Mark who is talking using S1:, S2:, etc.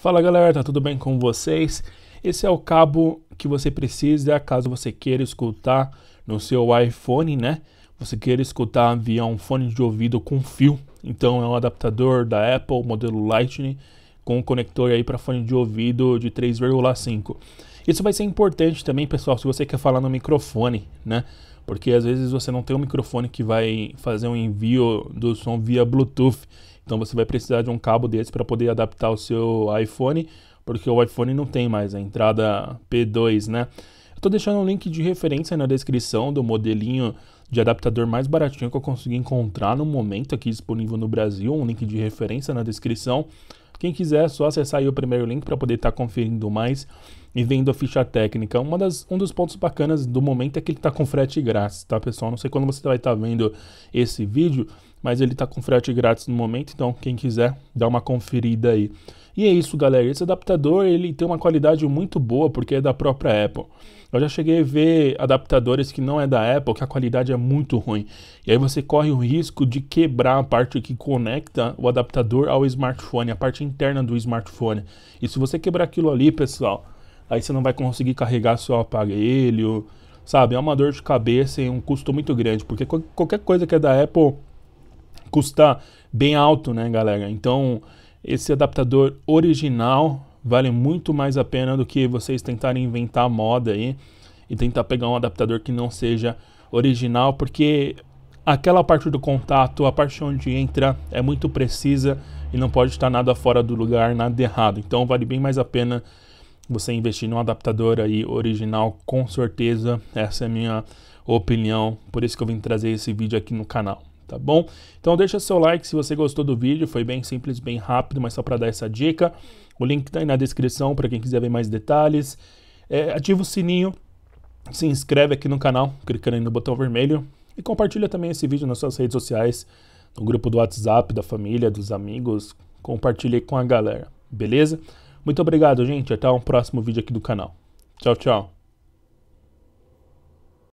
S1: Fala galera, tá tudo bem com vocês? Esse é o cabo que você precisa caso você queira escutar no seu iPhone, né? Você queira escutar via um fone de ouvido com fio. Então é um adaptador da Apple, modelo Lightning, com um conector aí para fone de ouvido de 3,5. Isso vai ser importante também, pessoal, se você quer falar no microfone, né? Porque às vezes você não tem um microfone que vai fazer um envio do som via Bluetooth. Então você vai precisar de um cabo desse para poder adaptar o seu iPhone, porque o iPhone não tem mais a entrada P2, né? Eu estou deixando um link de referência na descrição do modelinho de adaptador mais baratinho que eu consegui encontrar no momento aqui disponível no Brasil, um link de referência na descrição. Quem quiser é só acessar aí o primeiro link para poder estar tá conferindo mais e vendo a ficha técnica. Uma das, um dos pontos bacanas do momento é que ele está com frete grátis, tá pessoal? Não sei quando você vai estar tá vendo esse vídeo, mas ele está com frete grátis no momento, então quem quiser dá uma conferida aí. E é isso, galera. Esse adaptador ele tem uma qualidade muito boa porque é da própria Apple. Eu já cheguei a ver adaptadores que não é da Apple, que a qualidade é muito ruim. E aí você corre o risco de quebrar a parte que conecta o adaptador ao smartphone, a parte interna do smartphone. E se você quebrar aquilo ali, pessoal, aí você não vai conseguir carregar seu aparelho, sabe? É uma dor de cabeça e um custo muito grande, porque qualquer coisa que é da Apple custa bem alto, né, galera? Então, esse adaptador original vale muito mais a pena do que vocês tentarem inventar moda aí e tentar pegar um adaptador que não seja original, porque aquela parte do contato, a parte onde entra é muito precisa e não pode estar nada fora do lugar, nada errado. Então vale bem mais a pena você investir num adaptador aí original, com certeza, essa é a minha opinião, por isso que eu vim trazer esse vídeo aqui no canal, tá bom? Então deixa seu like se você gostou do vídeo, foi bem simples, bem rápido, mas só para dar essa dica. O link tá aí na descrição para quem quiser ver mais detalhes. É, ativa o sininho, se inscreve aqui no canal, clicando aí no botão vermelho e compartilha também esse vídeo nas suas redes sociais, no grupo do WhatsApp, da família, dos amigos, compartilhe com a galera, beleza? Muito obrigado, gente. Até um próximo vídeo aqui do canal. Tchau, tchau.